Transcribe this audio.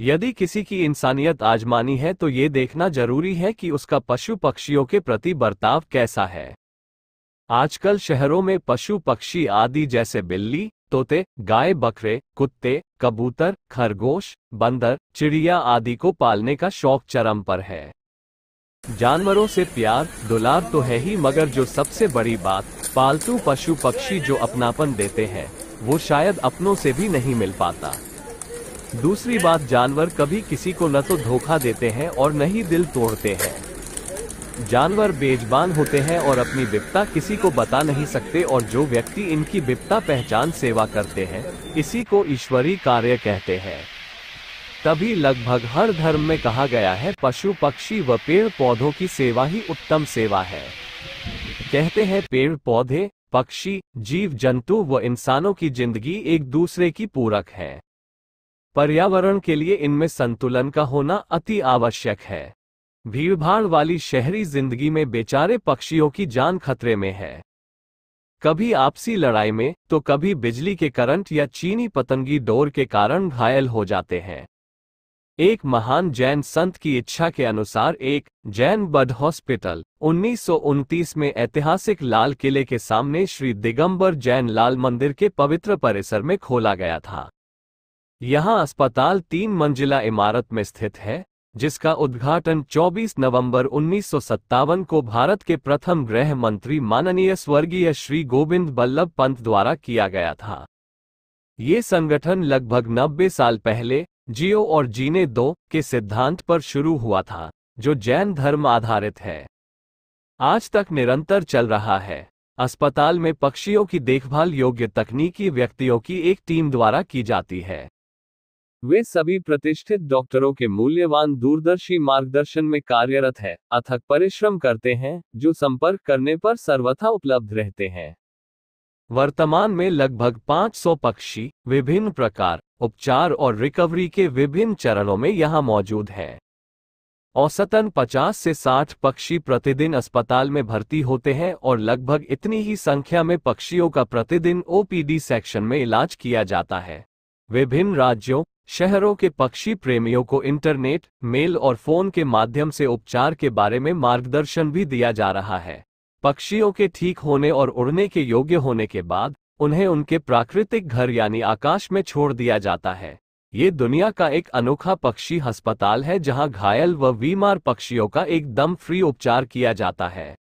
यदि किसी की इंसानियत आजमानी है तो ये देखना जरूरी है कि उसका पशु पक्षियों के प्रति बर्ताव कैसा है आजकल शहरों में पशु पक्षी आदि जैसे बिल्ली तोते गाय बकरे कुत्ते कबूतर खरगोश बंदर चिड़िया आदि को पालने का शौक चरम पर है जानवरों से प्यार दुलार तो है ही मगर जो सबसे बड़ी बात पालतू पशु पक्षी जो अपनापन देते हैं वो शायद अपनों से भी नहीं मिल पाता दूसरी बात जानवर कभी किसी को न तो धोखा देते हैं और न ही दिल तोड़ते हैं जानवर बेजबान होते हैं और अपनी विपता किसी को बता नहीं सकते और जो व्यक्ति इनकी विपता पहचान सेवा करते हैं इसी को ईश्वरी कार्य कहते हैं तभी लगभग हर धर्म में कहा गया है पशु पक्षी व पेड़ पौधों की सेवा ही उत्तम सेवा है कहते हैं पेड़ पौधे पक्षी जीव जंतु व इंसानों की जिंदगी एक दूसरे की पूरक है पर्यावरण के लिए इनमें संतुलन का होना अति आवश्यक है भीड़भाड़ वाली शहरी जिंदगी में बेचारे पक्षियों की जान खतरे में है कभी आपसी लड़ाई में तो कभी बिजली के करंट या चीनी पतंगी डोर के कारण घायल हो जाते हैं एक महान जैन संत की इच्छा के अनुसार एक जैन बड हॉस्पिटल उन्नीस में ऐतिहासिक लाल किले के सामने श्री दिगंबर जैन लाल मंदिर के पवित्र परिसर में खोला गया था यहाँ अस्पताल तीन मंजिला इमारत में स्थित है जिसका उद्घाटन 24 नवंबर उन्नीस को भारत के प्रथम गृह मंत्री माननीय स्वर्गीय श्री गोविंद बल्लभ पंत द्वारा किया गया था ये संगठन लगभग 90 साल पहले जियो और जीने दो के सिद्धांत पर शुरू हुआ था जो जैन धर्म आधारित है आज तक निरंतर चल रहा है अस्पताल में पक्षियों की देखभाल योग्य तकनीकी व्यक्तियों की एक टीम द्वारा की जाती है वे सभी प्रतिष्ठित डॉक्टरों के मूल्यवान दूरदर्शी मार्गदर्शन में कार्यरत है अथक परिश्रम करते हैं जो संपर्क करने पर सर्वथा उपलब्ध रहते हैं वर्तमान में लगभग 500 पक्षी विभिन्न प्रकार उपचार और रिकवरी के विभिन्न चरणों में यहाँ मौजूद हैं औसतन 50 से 60 पक्षी प्रतिदिन अस्पताल में भर्ती होते हैं और लगभग इतनी ही संख्या में पक्षियों का प्रतिदिन ओपीडी सेक्शन में इलाज किया जाता है विभिन्न राज्यों शहरों के पक्षी प्रेमियों को इंटरनेट मेल और फोन के माध्यम से उपचार के बारे में मार्गदर्शन भी दिया जा रहा है पक्षियों के ठीक होने और उड़ने के योग्य होने के बाद उन्हें उनके प्राकृतिक घर यानी आकाश में छोड़ दिया जाता है ये दुनिया का एक अनोखा पक्षी अस्पताल है जहां घायल व बीमार पक्षियों का एकदम फ्री उपचार किया जाता है